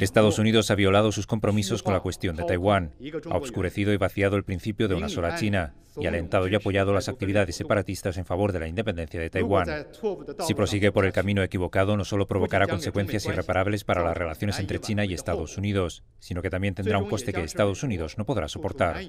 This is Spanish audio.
Estados Unidos ha violado sus compromisos con la cuestión de Taiwán, ha obscurecido y vaciado el principio de una sola China y ha alentado y apoyado las actividades separatistas en favor de la independencia de Taiwán. Si prosigue por el camino equivocado, no solo provocará consecuencias irreparables para las relaciones entre China y Estados Unidos, sino que también tendrá un coste que Estados Unidos no podrá soportar.